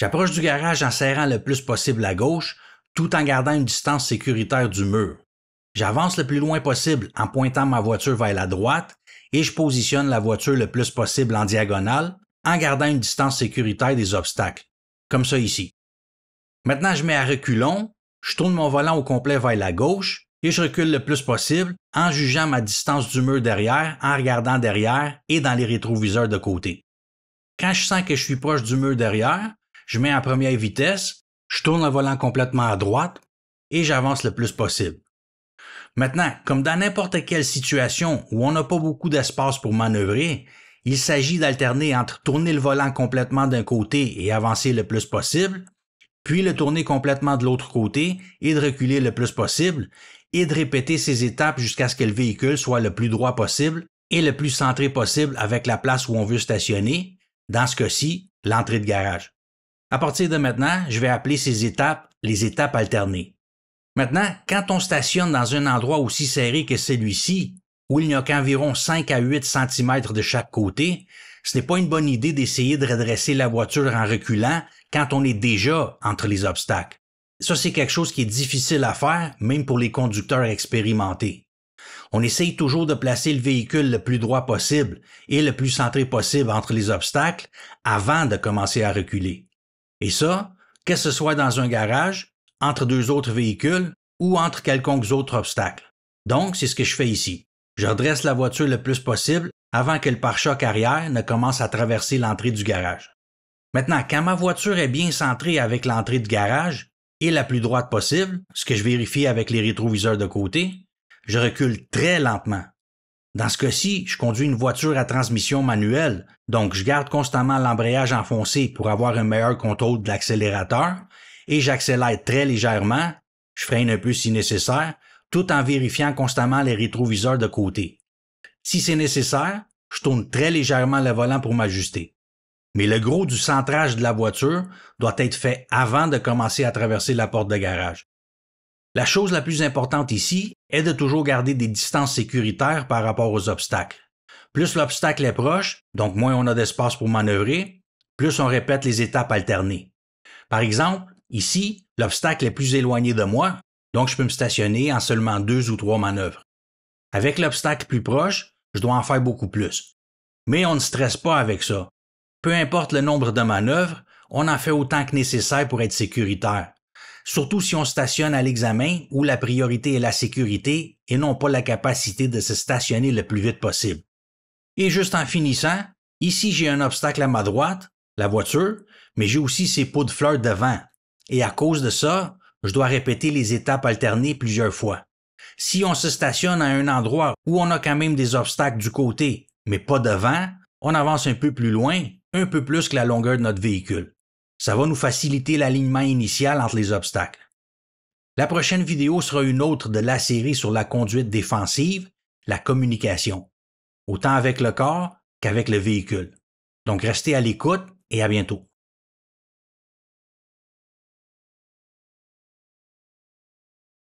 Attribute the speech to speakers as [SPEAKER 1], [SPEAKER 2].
[SPEAKER 1] J'approche du garage en serrant le plus possible à gauche, tout en gardant une distance sécuritaire du mur. J'avance le plus loin possible en pointant ma voiture vers la droite et je positionne la voiture le plus possible en diagonale en gardant une distance sécuritaire des obstacles, comme ça ici. Maintenant, je mets à reculons, je tourne mon volant au complet vers la gauche et je recule le plus possible en jugeant ma distance du mur derrière, en regardant derrière et dans les rétroviseurs de côté. Quand je sens que je suis proche du mur derrière, je mets en première vitesse, je tourne le volant complètement à droite et j'avance le plus possible. Maintenant, comme dans n'importe quelle situation où on n'a pas beaucoup d'espace pour manœuvrer, il s'agit d'alterner entre tourner le volant complètement d'un côté et avancer le plus possible, puis le tourner complètement de l'autre côté et de reculer le plus possible, et de répéter ces étapes jusqu'à ce que le véhicule soit le plus droit possible et le plus centré possible avec la place où on veut stationner, dans ce cas-ci, l'entrée de garage. À partir de maintenant, je vais appeler ces étapes les étapes alternées. Maintenant, quand on stationne dans un endroit aussi serré que celui-ci, où il n'y a qu'environ 5 à 8 cm de chaque côté, ce n'est pas une bonne idée d'essayer de redresser la voiture en reculant quand on est déjà entre les obstacles. Ça, c'est quelque chose qui est difficile à faire, même pour les conducteurs expérimentés. On essaye toujours de placer le véhicule le plus droit possible et le plus centré possible entre les obstacles avant de commencer à reculer. Et ça, que ce soit dans un garage, entre deux autres véhicules ou entre quelconques autres obstacles. Donc, c'est ce que je fais ici. Je redresse la voiture le plus possible avant que le pare-choc arrière ne commence à traverser l'entrée du garage. Maintenant, quand ma voiture est bien centrée avec l'entrée du garage et la plus droite possible, ce que je vérifie avec les rétroviseurs de côté, je recule très lentement dans ce cas-ci, je conduis une voiture à transmission manuelle, donc je garde constamment l'embrayage enfoncé pour avoir un meilleur contrôle de l'accélérateur et j'accélère très légèrement, je freine un peu si nécessaire, tout en vérifiant constamment les rétroviseurs de côté. Si c'est nécessaire, je tourne très légèrement le volant pour m'ajuster. Mais le gros du centrage de la voiture doit être fait avant de commencer à traverser la porte de garage. La chose la plus importante ici est de toujours garder des distances sécuritaires par rapport aux obstacles. Plus l'obstacle est proche, donc moins on a d'espace pour manœuvrer, plus on répète les étapes alternées. Par exemple, ici, l'obstacle est plus éloigné de moi, donc je peux me stationner en seulement deux ou trois manœuvres. Avec l'obstacle plus proche, je dois en faire beaucoup plus. Mais on ne stresse pas avec ça. Peu importe le nombre de manœuvres, on en fait autant que nécessaire pour être sécuritaire surtout si on stationne à l'examen où la priorité est la sécurité et non pas la capacité de se stationner le plus vite possible. Et juste en finissant, ici j'ai un obstacle à ma droite, la voiture, mais j'ai aussi ces pots de fleurs devant. Et à cause de ça, je dois répéter les étapes alternées plusieurs fois. Si on se stationne à un endroit où on a quand même des obstacles du côté, mais pas devant, on avance un peu plus loin, un peu plus que la longueur de notre véhicule. Ça va nous faciliter l'alignement initial entre les obstacles. La prochaine vidéo sera une autre de la série sur la conduite défensive, la communication, autant avec le corps qu'avec le véhicule. Donc restez à l'écoute et à bientôt.